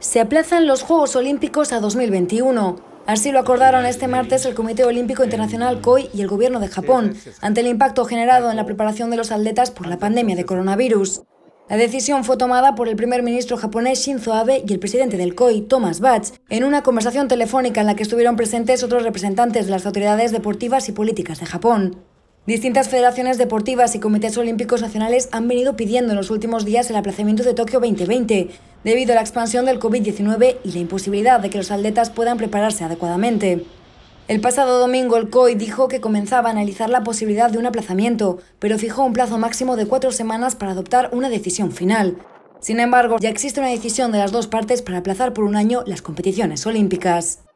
se aplazan los Juegos Olímpicos a 2021. Así lo acordaron este martes el Comité Olímpico Internacional COI y el Gobierno de Japón, ante el impacto generado en la preparación de los atletas por la pandemia de coronavirus. La decisión fue tomada por el primer ministro japonés Shinzo Abe y el presidente del COI, Thomas Bach, en una conversación telefónica en la que estuvieron presentes otros representantes de las autoridades deportivas y políticas de Japón. Distintas federaciones deportivas y comités olímpicos nacionales han venido pidiendo en los últimos días el aplazamiento de Tokio 2020, debido a la expansión del COVID-19 y la imposibilidad de que los atletas puedan prepararse adecuadamente. El pasado domingo el COI dijo que comenzaba a analizar la posibilidad de un aplazamiento, pero fijó un plazo máximo de cuatro semanas para adoptar una decisión final. Sin embargo, ya existe una decisión de las dos partes para aplazar por un año las competiciones olímpicas.